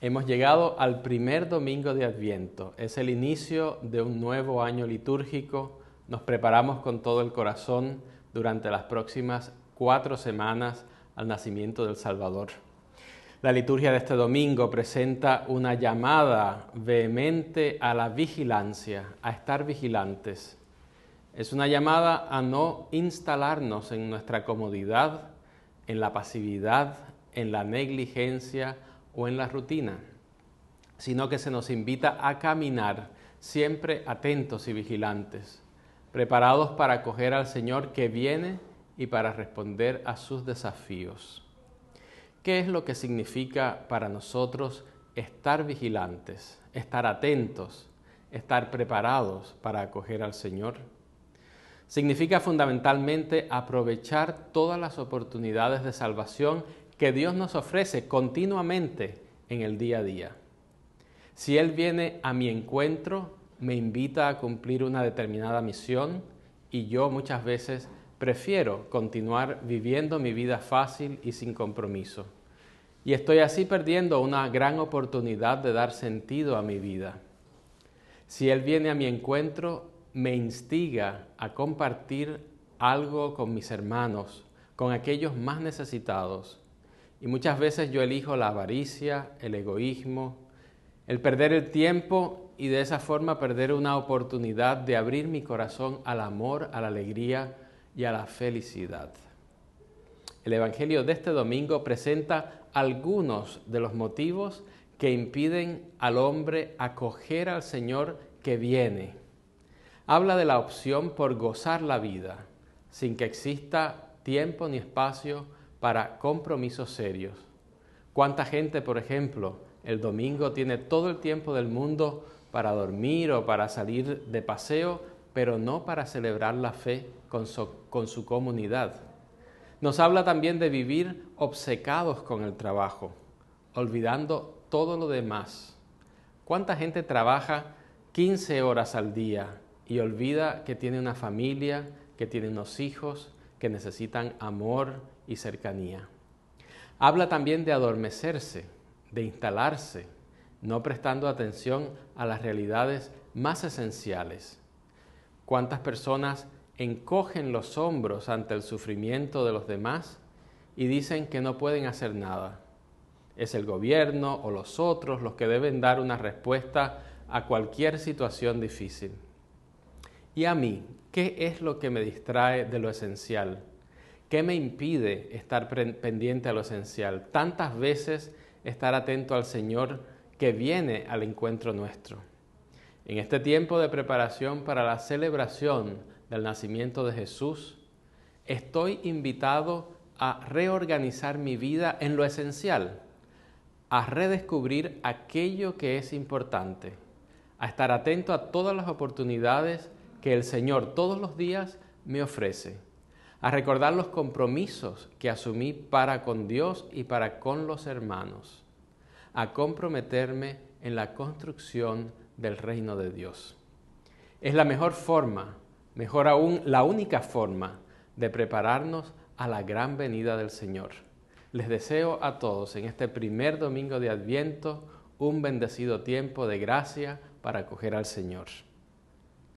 Hemos llegado al primer domingo de Adviento. Es el inicio de un nuevo año litúrgico. Nos preparamos con todo el corazón durante las próximas cuatro semanas al nacimiento del Salvador. La liturgia de este domingo presenta una llamada vehemente a la vigilancia, a estar vigilantes. Es una llamada a no instalarnos en nuestra comodidad, en la pasividad, en la negligencia, o en la rutina, sino que se nos invita a caminar siempre atentos y vigilantes, preparados para acoger al Señor que viene y para responder a sus desafíos. ¿Qué es lo que significa para nosotros estar vigilantes, estar atentos, estar preparados para acoger al Señor? Significa fundamentalmente aprovechar todas las oportunidades de salvación que Dios nos ofrece continuamente en el día a día. Si Él viene a mi encuentro, me invita a cumplir una determinada misión y yo muchas veces prefiero continuar viviendo mi vida fácil y sin compromiso. Y estoy así perdiendo una gran oportunidad de dar sentido a mi vida. Si Él viene a mi encuentro, me instiga a compartir algo con mis hermanos, con aquellos más necesitados, y muchas veces yo elijo la avaricia, el egoísmo, el perder el tiempo y de esa forma perder una oportunidad de abrir mi corazón al amor, a la alegría y a la felicidad. El Evangelio de este domingo presenta algunos de los motivos que impiden al hombre acoger al Señor que viene. Habla de la opción por gozar la vida, sin que exista tiempo ni espacio para compromisos serios. ¿Cuánta gente, por ejemplo, el domingo tiene todo el tiempo del mundo para dormir o para salir de paseo, pero no para celebrar la fe con su, comunidad? Nos habla también de vivir obcecados con el trabajo, olvidando todo lo demás. ¿Cuánta gente trabaja 15 horas al día y olvida que tiene una familia, que tiene unos hijos, que necesitan amor y cercanía. Habla también de adormecerse, de instalarse, no prestando atención a las realidades más esenciales. ¿Cuántas personas encogen los hombros ante el sufrimiento de los demás y dicen que no pueden hacer nada? Es el gobierno o los otros los que deben dar una respuesta a cualquier situación difícil. ¿Y a mí ¿Qué es lo que me distrae de lo esencial? ¿Qué me impide estar pendiente a lo esencial? Tantas veces estar atento al Señor que viene al encuentro nuestro. En este tiempo de preparación para la celebración del nacimiento de Jesús, estoy invitado a reorganizar mi vida en lo esencial, a redescubrir aquello que es importante, a estar atento a todas las oportunidades que el Señor todos los días me ofrece, a recordar los compromisos que asumí para con Dios y para con los hermanos, a comprometerme en la construcción del reino de Dios. Es la mejor forma, mejor aún la única forma de prepararnos a la gran venida del Señor. Les deseo a todos en este primer domingo de Adviento un bendecido tiempo de gracia para acoger al Señor.